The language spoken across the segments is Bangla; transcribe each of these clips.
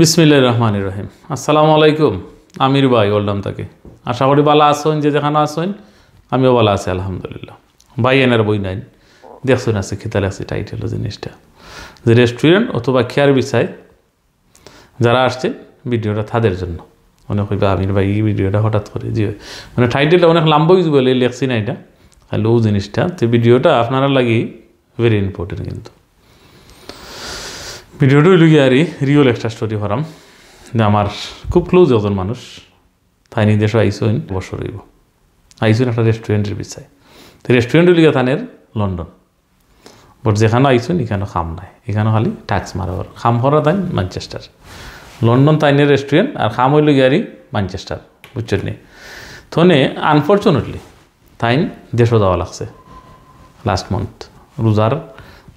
বিসমিল্লা রহমান রহিম আসসালামু আলাইকুম আমির ভাই বললাম তাকে আশা করি বালা আসন যে যেখানে আসন আমিও বালা আছি আলহামদুলিল্লাহ ভাই এনার বই নাই দেখছেন আছে খেতালে আছে টাইটেল জিনিসটা যে রেস্টুরেন্ট অথবা খেয়ার বিষয় যারা আসছে ভিডিওটা তাদের জন্য অনেক হইবা আমির ভাই এই ভিডিওটা হঠাৎ করে জি মানে টাইটেলটা অনেক লাম্বই বলে লেখছি না এটা ও জিনিসটা তো ভিডিওটা আপনারা লাগেই ভেরি ইম্পর্টেন্ট কিন্তু হইল হইলগি আর রিয়েল একটা স্টোরি ভরাম যে আমার খুব ক্লোজ এজন মানুষ নি দেশ আইসো বছর হইব আইসো একটা রেস্টুরেন্টের বিষয় তো রেস্টুরেন্ট হইলি থানের লন্ডন বট যেখানে আইসুন এখানে খাম নাই এখানে খালি ট্যাক্স মারাবার খাম হরা তাই ম্যানচেস্টার লন্ডন নিয়ে রেস্টুরেন্ট আর খাম হইল গিয়ারি ম্যানচেস্টার বুঝছেন নি থনে আনফর্চুনেটলি তাইন দেশও যাওয়া লাগছে লাস্ট মান্থ রোজার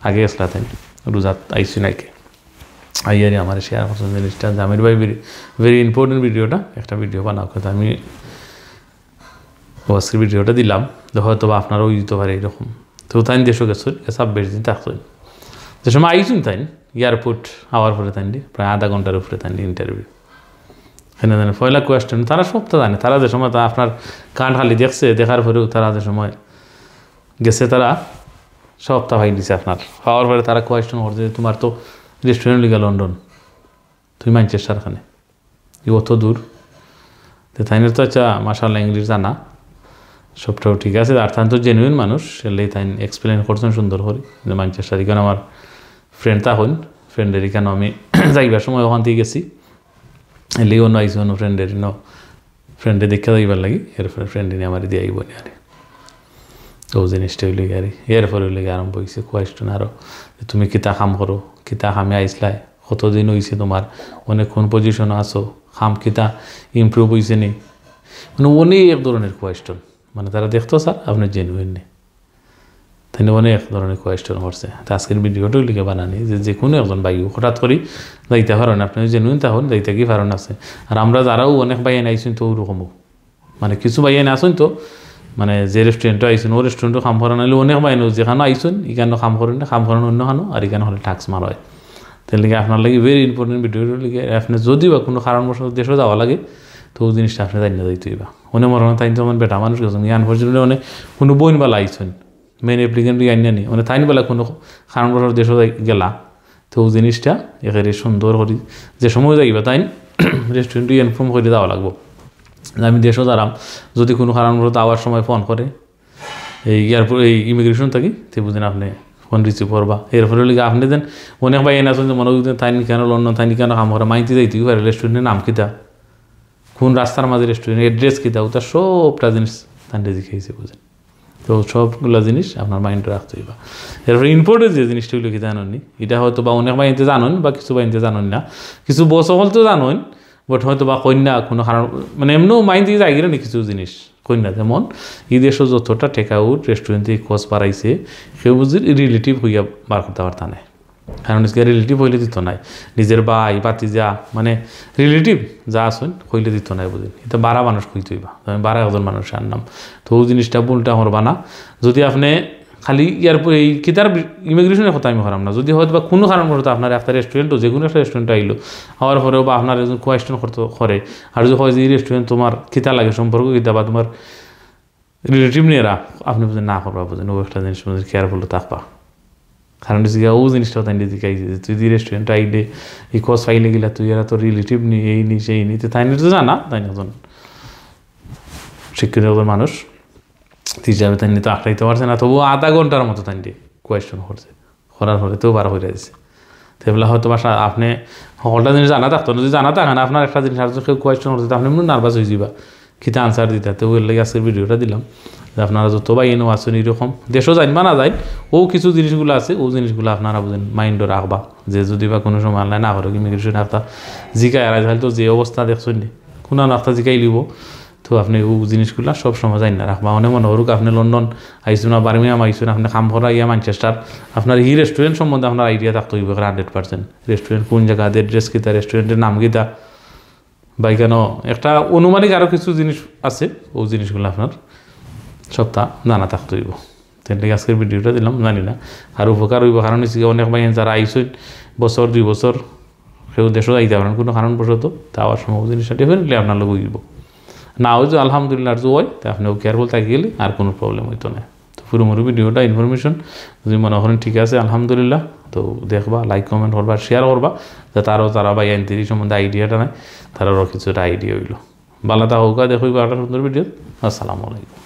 আগে আসলে তাইন রোজার আইসি নাইকে আইয়ারি আমার শেয়ার করছেন জিনিসটা জামির ভাই ভেরি ইম্পর্টেন্ট ভিডিওটা একটা ভিডিও বানাও কথা আমি ওয়াসির ভিডিওটা দিলাম হয়তো বা আপনারাও দিতে পারে এরকম তো তাই দেশও গেছেন ছাব্বিশ দিন থাকতো যে সময় আইছেন তাই এয়ারপোর্ট আওয়ার পরে তাই প্রায় আধা ঘন্টার উপরে তাই ইন্টারভিউ এখানে জানে পয়লা কোয়েশ্চেন তারা তো জানে তারা যে সময় তা আপনার কান খালি দেখছে দেখার পরেও তারা যে সময় গেছে তারা সপ্তাহ হয়ে দিছে আপনার হওয়ার পরে তারা কোয়েশ্চেন করছে তোমার তো রেস্টুরেন্ট লিগা লন্ডন তুই ম্যানচেস্টার ই অত দূর তো তাইনের তো আচ্ছা মাসাল্লাহ ইংলিশ জানা সবটাও ঠিক আছে আর তান তো জেনুইন মানুষ সেলেই তাই এক্সপ্লেন করছেন সুন্দর করে ম্যানচেস্টার এখানে আমার ফ্রেন্ড তা হন ফ্রেন্ডের এখানে আমি যাইবার সময় ওখান থেকে গেছি এলেই অন্য আইসি অন্য ফ্রেন্ডের ফ্রেন্ডে দেখে যাইবার লাগে এর ফ্রেন্ডে আমার দিয়ে আইব আর তো জিনিসটা হইলে আর এরপর হইলে আরম্ভ হয়েছে কোয়েশন আরও তুমি কিতা কাম করো কিতা খামে আইসলাই কতদিন হয়েছে তোমার অনেক মানে কোন পজিশন আছো খাম কিতা ইম্প্রুভ হয়েছে নি মানে অনেক ধরনের কোয়েশন মানে তারা দেখতো স্যার আপনার জেনুইন নেই তিনি অনেক ধরনের কোয়েশন করছে তো আজকের ভিডিওটা লিখে বানানি যে যে কোনো একজন ভাই হঠাৎ করি যাইতে পারেন আপনি জেনুইন তাহলে দায়িতা কি কারণ আছে আর আমরা যারাও অনেক বাইন আইসুন তো ওরকমও মানে কিছু বাইন আসুন তো মানে যে রেস্টুরেন্টও আইসুন ও রেস্টুরেন্টও খাম করানো হলে অনেক পাইন যেখানে আইসুন এখানে খাম করেন খাম করানো অন্য খানো আর এখানে হলে টাক্স মার হয় তার আপনার লাগে ভেরি ইম্পর্টেন্ট ভিডিও লাগে আপনি যদি বা কোনো কারণবশত দেশে যাওয়া লাগে তো ওই জিনিসটা আপনি জানিয়ে দিতে হইবা অনেক মরণ তাই তো আমার বেটা মানুষ গেছেন আনফর্চুনেটলি মানে কোনো বইন বেলা আইসুন মেন অ্যাপ্লিকেন্ট আনিয়ে নি মানে তাইন বেলা কোনো কারণবশত দেশে গেলা তো ওই জিনিসটা একেবারে সুন্দর করে যে সময় যাইবা তাই রেস্টুরেন্টে ইনফর্ম করে দেওয়া লাগবো আমি দেশও দাঁড়াম যদি কোনো কারণবশত আবার সময় ফোন করে এই এয়ারপোর্ট এই ইমিগ্রেশন থাকি তে বুঝেন আপনি ফোন রিসিভ করবা এরপরে লিগে আপনি দেন অনেক ভাই এনে আসুন যে মনে হয় তাই কেন লন্ডন তাই কেন কাম করে মাইতে যাইতে পারে রেস্টুরেন্টের নাম কিতা কোন রাস্তার মাঝে রেস্টুরেন্ট এড্রেস কিতা তার সবটা জিনিস তাই দেখিয়েছে বুঝেন তো সবগুলো জিনিস আপনার মাইন্ডে রাখতে হইবা এরপরে ইম্পোর্টের যে জিনিসটি হলো কি জানেন এটা হয়তো বা অনেক বাইনতে জানেন বা কিছু বাইনতে জানেন না কিছু বছর হল তো জানেন বট হয়তো বা কন্যা কোনো কারণ মানে এমনও মাইন্ড দিয়ে আগিয়ে নি কিছু জিনিস কন্যা যেমন এই দেশে যতটা টেকআউট রেস্টুরেন্টে খোঁজ বাড়াইছে সেই বুঝি রিলেটিভ হইয়া বার করতে পারতা নাই কারণ রিলেটিভ হইলে দিত নাই নিজের ভাই বাতি মানে যা মানে রিলেটিভ যা আসুন হইলে দিত নাই বুঝি এটা বারা মানুষ কইতই বা বারা একজন মানুষের নাম তো ওই জিনিসটা ভুলটা আমার বানা যদি আপনি খালি ইয়ার পরে এই কিতার ইমিগ্রেশনের কথা আমি হরাম না যদি হয়তো বা কোনো করতো আপনার একটা রেস্টুরেন্টও যে কোনো একটা রেস্টুরেন্ট আইলো হওয়ার পরেও বা আপনার একজন কোয়েশ্চেন করতো করে আর যদি হয় যে এই রেস্টুরেন্ট তোমার কিতা লাগে সম্পর্ক কিতা বা তোমার রিলেটিভ নিয়েরা আপনি বুঝেন না করবা বুঝেন ও একটা জিনিস বুঝেন কেয়ারফুল থাকবা কারণ দিকে ও জিনিসটা তাই দিদি খাইছে তুই দি রেস্টুরেন্ট আইলে এই কস ফাইলে গেলা তুই এরা তো রিলেটিভ নি এই নি সেই নি তাই তো জানা তাই না শিক্ষিত মানুষ যাবে তাই তো আটকাইতে পারছে না তবুও আধা ঘন্টার মতো তাই কোয়েশন করছে করার পরে তো বার হয়ে যাচ্ছে এগুলো হয়তো বা আপনি সকলটা জিনিস জানা থাকতো যদি জানা থাকে না হ্যাঁ, আপনার একটা জিনিস আর কেউ কোয়েশন করছে আপনি নার্ভাস হয়ে যাবা খিতা আনসার দিতে তো ওই লাগে আজকের ভিডিওটা দিলাম যে আপনারা যত বা এনো আসুন এরকম দেশও বা না যায় ও কিছু জিনিসগুলো আছে ও জিনিসগুলো আপনারা বুঝেন মাইন্ডও রাখবা যে যদি বা কোনো সময় অনলাইন না হলো কি কিছু আফতা জিকা এড়াই তাহলে তো যে অবস্থা দেখছেন কোনো একটা জিকাই লিব তো আপনি ও জিনিসগুলো সব সময় যাই না রাখবা অনেক মনে হরুক আপনি লন্ডন আইসুন না বার্মিয়াম আইসুন আপনি কাম করা ইয়া ম্যানচেস্টার আপনার এই রেস্টুরেন্ট সম্বন্ধে আপনার আইডিয়া থাকতে হইবে হান্ড্রেড পার্সেন্ট রেস্টুরেন্ট কোন জায়গা অ্যাড্রেস কীতা রেস্টুরেন্টের নাম কীতা বা কেন একটা অনুমানিক আরও কিছু জিনিস আছে ও জিনিসগুলো আপনার সপ্তাহ জানা থাকতে হইব তেনলে আজকের ভিডিওটা দিলাম জানি না আর উপকার হইব কারণ হচ্ছে অনেক ভাই যারা আইসুন বছর দুই বছর সেও দেশও আইতে পারেন কোনো কারণবশত তা আবার সম্ভব জিনিসটা ডেফিনেটলি আপনার লোক হইব না ওই যে আলহামদুলিল্লাহ আর যে হয় তা আপনি কেয়ারফুল থাকি গেলে আর কোনো প্রবলেম হইতো না তো পুরোপুরি ভিডিওটা ইনফরমেশন যদি মনে করেন ঠিক আছে আলহামদুলিল্লাহ তো দেখবা লাইক কমেন্ট করবা শেয়ার করবা যে তারও তারা বা এনতির সম্বন্ধে আইডিয়াটা নাই কিছু কিছুটা আইডিয়া হইলো তা হোক দেখো একটা সুন্দর ভিডিও আসসালামু আলাইকুম